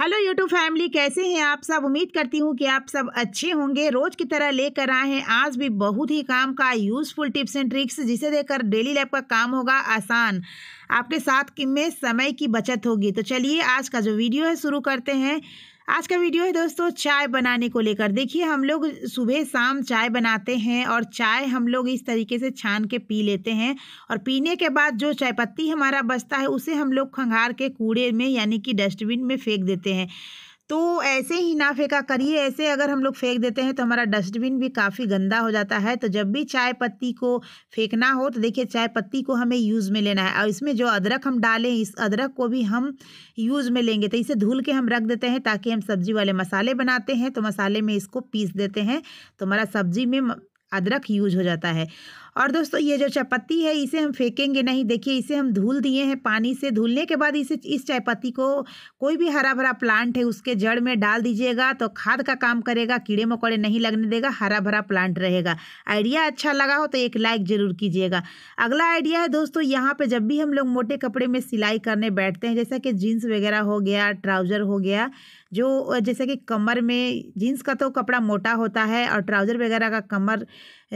hello YouTube family कैसे हैं आप सब उम्मीद करती हूँ कि आप सब अच्छे होंगे रोज़ की तरह लेकर आए हैं आज भी बहुत ही काम का यूज़फुल टिप्स एंड ट्रिक्स जिसे देखकर डेली लाइफ का काम होगा आसान आपके साथ में समय की बचत होगी तो चलिए आज का जो वीडियो है शुरू करते हैं आज का वीडियो है दोस्तों चाय बनाने को लेकर देखिए हम लोग सुबह शाम चाय बनाते हैं और चाय हम लोग इस तरीके से छान के पी लेते हैं और पीने के बाद जो चाय पत्ती हमारा बचता है उसे हम लोग खंगार के कूड़े में यानी कि डस्टबिन में फेंक देते हैं तो ऐसे ही ना फेंका करिए ऐसे अगर हम लोग फेंक देते हैं तो हमारा डस्टबिन भी काफ़ी गंदा हो जाता है तो जब भी चाय पत्ती को फेंकना हो तो देखिए चाय पत्ती को हमें यूज़ में लेना है और इसमें जो अदरक हम डालें इस अदरक को भी हम यूज़ में लेंगे तो इसे धुल के हम रख देते हैं ताकि हम सब्जी वाले मसाले बनाते हैं तो मसाले में इसको पीस देते हैं तो हमारा सब्जी में अदरक यूज हो जाता है और दोस्तों ये जो चायपत्ती है इसे हम फेंकेंगे नहीं देखिए इसे हम धुल दिए हैं पानी से धुलने के बाद इसे इस चायपत्ती को कोई भी हरा भरा प्लांट है उसके जड़ में डाल दीजिएगा तो खाद का काम करेगा कीड़े मकोड़े नहीं लगने देगा हरा भरा प्लांट रहेगा आइडिया अच्छा लगा हो तो एक लाइक ज़रूर कीजिएगा अगला आइडिया है दोस्तों यहाँ पर जब भी हम लोग मोटे कपड़े में सिलाई करने बैठते हैं जैसा कि जीन्स वगैरह हो गया ट्राउज़र हो गया जो जैसे कि कमर में जीन्स का तो कपड़ा मोटा होता है और ट्राउज़र वगैरह का कमर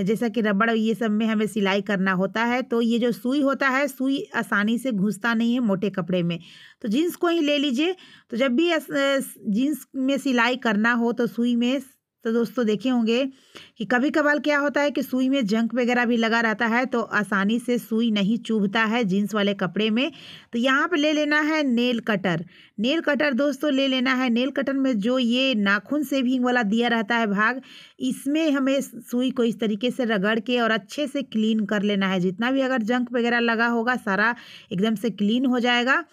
जैसा कि रबड़ ये सब में में हमें सिलाई करना होता है तो ये जो सुई होता है सुई आसानी से घुसता नहीं है मोटे कपड़े में तो जीन्स को ही ले लीजिए तो जब भी जीन्स में सिलाई करना हो तो सुई में तो दोस्तों देखे होंगे कि कभी कभार क्या होता है कि सुई में जंक वगैरह भी लगा रहता है तो आसानी से सुई नहीं चुभता है जीन्स वाले कपड़े में तो यहाँ पर ले लेना है नेल कटर नेल कटर दोस्तों ले लेना है नेल कटर में जो ये नाखून सेविंग वाला दिया रहता है भाग इसमें हमें सुई को इस तरीके से रगड़ के और अच्छे से क्लीन कर लेना है जितना भी अगर जंक वगैरह लगा होगा सारा एकदम से क्लीन हो जाएगा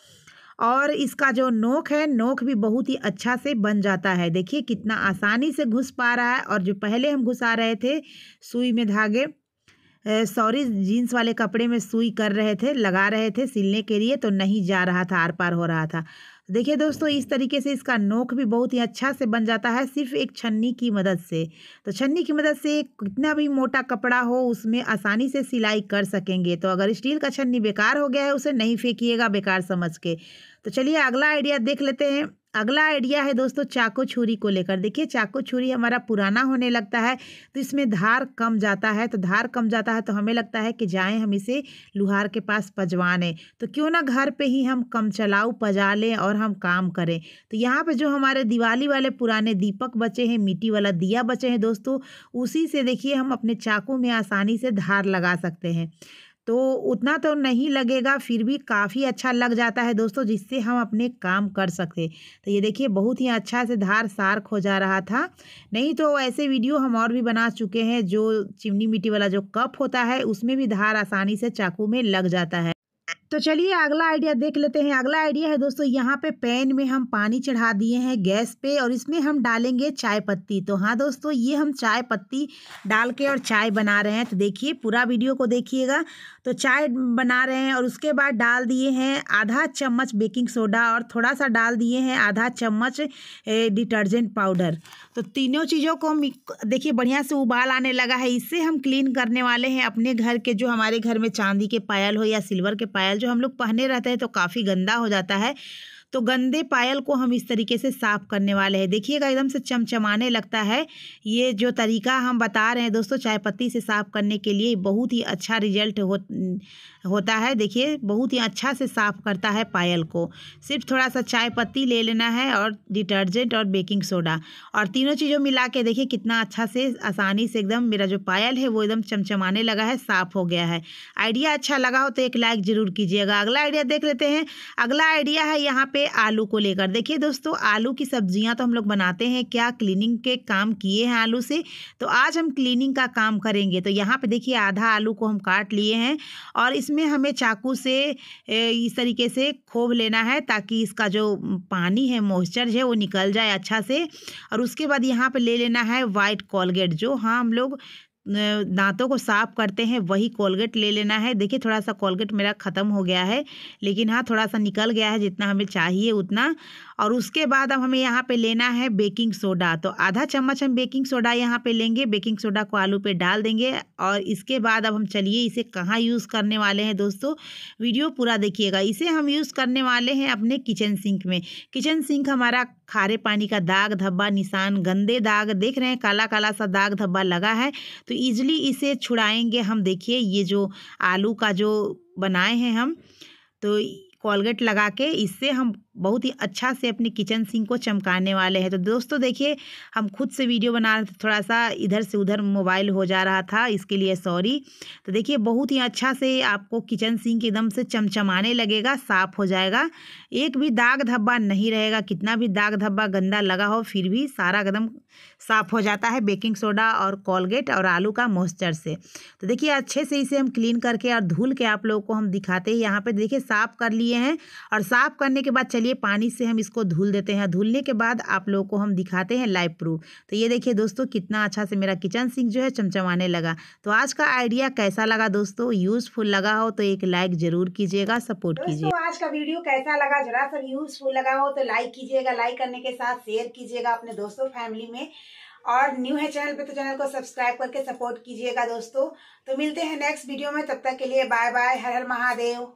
और इसका जो नोक है नोक भी बहुत ही अच्छा से बन जाता है देखिए कितना आसानी से घुस पा रहा है और जो पहले हम घुसा रहे थे सुई में धागे सॉरी जीन्स वाले कपड़े में सुई कर रहे थे लगा रहे थे सिलने के लिए तो नहीं जा रहा था आर पार हो रहा था देखिए दोस्तों इस तरीके से इसका नोक भी बहुत ही अच्छा से बन जाता है सिर्फ एक छन्नी की मदद से तो छन्नी की मदद से कितना भी मोटा कपड़ा हो उसमें आसानी से सिलाई कर सकेंगे तो अगर स्टील का छन्नी बेकार हो गया है उसे नहीं फेंकिएगा बेकार समझ के तो चलिए अगला आइडिया देख लेते हैं अगला आइडिया है दोस्तों चाकू छुरी को लेकर देखिए चाकू छुरी हमारा पुराना होने लगता है तो इसमें धार कम जाता है तो धार कम जाता है तो हमें लगता है कि जाएं हम इसे लुहार के पास पजवाने तो क्यों ना घर पे ही हम कम चलाऊ पजा लें और हम काम करें तो यहाँ पे जो हमारे दिवाली वाले पुराने दीपक बचे हैं मिट्टी वाला दिया बचे हैं दोस्तों उसी से देखिए हम अपने चाकू में आसानी से धार लगा सकते हैं तो उतना तो नहीं लगेगा फिर भी काफ़ी अच्छा लग जाता है दोस्तों जिससे हम अपने काम कर सकते तो ये देखिए बहुत ही अच्छा से धार सार्क हो जा रहा था नहीं तो ऐसे वीडियो हम और भी बना चुके हैं जो चिमनी मिट्टी वाला जो कप होता है उसमें भी धार आसानी से चाकू में लग जाता है तो चलिए अगला आइडिया देख लेते हैं अगला आइडिया है दोस्तों यहाँ पे पैन में हम पानी चढ़ा दिए हैं गैस पे और इसमें हम डालेंगे चाय पत्ती तो हाँ दोस्तों ये हम चाय पत्ती डाल के और चाय बना रहे हैं तो देखिए पूरा वीडियो को देखिएगा तो चाय बना रहे हैं और उसके बाद डाल दिए हैं आधा चम्मच बेकिंग सोडा और थोड़ा सा डाल दिए हैं आधा चम्मच डिटर्जेंट पाउडर तो तीनों चीज़ों को देखिए बढ़िया से उबाल आने लगा है इससे हम क्लीन करने वाले हैं अपने घर के जो हमारे घर में चांदी के पायल हो या सिल्वर के पायल जो हम लोग पहने रहते हैं तो काफ़ी गंदा हो जाता है तो गंदे पायल को हम इस तरीके से साफ़ करने वाले हैं देखिएगा एकदम से चमचमाने लगता है ये जो तरीका हम बता रहे हैं दोस्तों चाय पत्ती से साफ़ करने के लिए बहुत ही अच्छा रिजल्ट हो होता है देखिए बहुत ही अच्छा से साफ़ करता है पायल को सिर्फ थोड़ा सा चाय पत्ती ले लेना है और डिटर्जेंट और बेकिंग सोडा और तीनों चीज़ों मिला के देखिए कितना अच्छा से आसानी से एकदम मेरा जो पायल है वो एकदम चमचमाने लगा है साफ़ हो गया है आइडिया अच्छा लगा हो तो एक लाइक ज़रूर कीजिएगा अगला आइडिया देख लेते हैं अगला आइडिया है यहाँ पे आलू को लेकर देखिए दोस्तों आलू की सब्जियां तो हम लोग बनाते हैं क्या क्लीनिंग के काम किए हैं आलू से तो आज हम क्लीनिंग का काम करेंगे तो यहाँ पे देखिए आधा आलू को हम काट लिए हैं और इसमें हमें चाकू से इस तरीके से खोब लेना है ताकि इसका जो पानी है मॉइस्चर है वो निकल जाए अच्छा से और उसके बाद यहाँ पर ले लेना है वाइट कॉलगेट जो हाँ हम लोग दांतों को साफ करते हैं वही कोलगेट ले लेना है देखिए थोड़ा सा कोलगेट मेरा ख़त्म हो गया है लेकिन हाँ थोड़ा सा निकल गया है जितना हमें चाहिए उतना और उसके बाद अब हमें यहाँ पे लेना है बेकिंग सोडा तो आधा चम्मच हम बेकिंग सोडा यहाँ पे लेंगे बेकिंग सोडा को आलू पे डाल देंगे और इसके बाद अब हम चलिए इसे कहाँ यूज़ करने वाले हैं दोस्तों वीडियो पूरा देखिएगा इसे हम यूज़ करने वाले हैं अपने किचन सिंक में किचन सिंक हमारा खारे पानी का दाग धब्बा निशान गंदे दाग देख रहे हैं काला काला सा दाग धब्बा लगा है तो ईजिली इसे छुड़ाएंगे हम देखिए ये जो आलू का जो बनाए हैं हम तो कॉलगेट लगा के इससे हम बहुत ही अच्छा से अपने किचन सिंक को चमकाने वाले हैं तो दोस्तों देखिए हम खुद से वीडियो बना रहे थे थोड़ा सा इधर से उधर मोबाइल हो जा रहा था इसके लिए सॉरी तो देखिए बहुत ही अच्छा से आपको किचन सिंक एकदम से चमचमाने लगेगा साफ़ हो जाएगा एक भी दाग धब्बा नहीं रहेगा कितना भी दाग धब्बा गंदा लगा हो फिर भी सारा एकदम साफ़ हो जाता है बेकिंग सोडा और कॉलगेट और आलू का मॉइस्चर से तो देखिए अच्छे से इसे हम क्लीन करके और धुल के आप लोगों को हम दिखाते हैं यहाँ पर देखिए साफ़ कर लिए हैं और साफ़ करने के बाद चलिए पानी से हम इसको धुल देते हैं धुलने के बाद आप लोगों को हम दिखाते हैं लाइव प्रूफ तो ये देखिए दोस्तों कितना अच्छा से मेरा किचन सिंक जो है चमचमाने लगा तो आज का आइडिया कैसा लगा दोस्तों यूजफुल लगा हो तो एक लाइक जरूर कीजिएगा सपोर्ट कीजिए आज का वीडियो कैसा लगा जरा सा यूजफुल लगा हो तो लाइक कीजिएगा लाइक करने के साथ शेयर कीजिएगा अपने दोस्तों फैमिली में और न्यू है चैनल पे तो चैनल को सब्सक्राइब करके सपोर्ट कीजिएगा दोस्तों तो मिलते हैं नेक्स्ट वीडियो में तब तक के लिए बाय बाय हर हर महादेव